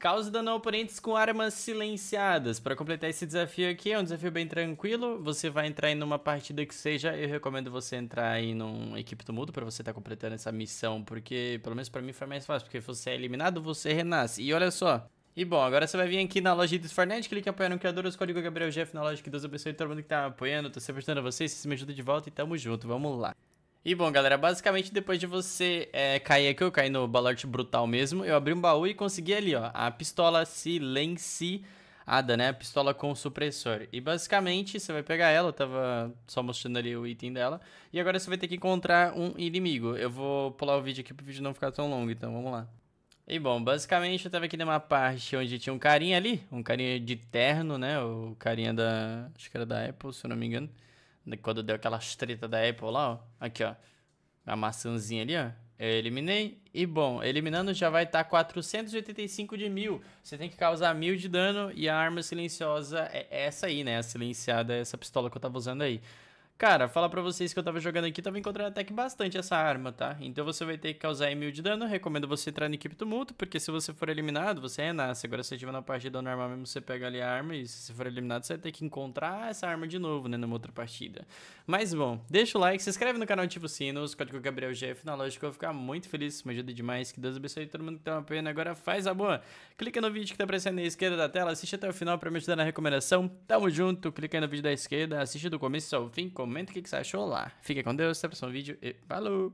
Causa dano a oponentes com armas silenciadas. Para completar esse desafio aqui, é um desafio bem tranquilo. Você vai entrar em uma partida que seja. Eu recomendo você entrar em um equipe do mundo para você estar tá completando essa missão, porque pelo menos para mim foi mais fácil, porque se você é eliminado, você renasce. E olha só. E bom, agora você vai vir aqui na loja do Fortnite, clique em apoiar no criador, o código Gabriel Jeff na loja, que Deus abençoe todo mundo que tá apoiando, tô sempre ajudando vocês, vocês me ajudam de volta e tamo junto, vamos lá. E bom, galera, basicamente depois de você é, cair aqui, eu caí no balote brutal mesmo, eu abri um baú e consegui ali, ó, a pistola silenciada, né? A pistola com supressor. E basicamente você vai pegar ela, eu tava só mostrando ali o item dela. E agora você vai ter que encontrar um inimigo. Eu vou pular o vídeo aqui pro vídeo não ficar tão longo, então vamos lá. E bom, basicamente eu tava aqui numa parte onde tinha um carinha ali, um carinha de terno, né? O carinha da. Acho que era da Apple, se eu não me engano. Quando deu aquelas treta da Apple lá, ó. Aqui, ó. A maçãzinha ali, ó. Eu eliminei. E bom, eliminando já vai estar tá 485 de mil. Você tem que causar mil de dano. E a arma silenciosa é essa aí, né? A silenciada é essa pistola que eu tava usando aí. Cara, falar pra vocês que eu tava jogando aqui, tava encontrando até que bastante essa arma, tá? Então você vai ter que causar mil de dano, recomendo você entrar na equipe tumulto, porque se você for eliminado, você renasce. É agora você tiver na partida normal mesmo, você pega ali a arma e se for eliminado, você vai ter que encontrar essa arma de novo, né, numa outra partida. Mas bom, deixa o like, se inscreve no canal, ativa o sino, o código Gabriel GF na loja, que eu vou ficar muito feliz, isso me ajuda demais, que Deus abençoe todo mundo que tá uma pena. Agora faz a boa, clica no vídeo que tá aparecendo na esquerda da tela, assiste até o final pra me ajudar na recomendação. Tamo junto, clica aí no vídeo da esquerda, assiste do começo ao fim, como comenta o que você achou lá. Fica com Deus, até o próximo vídeo e falou!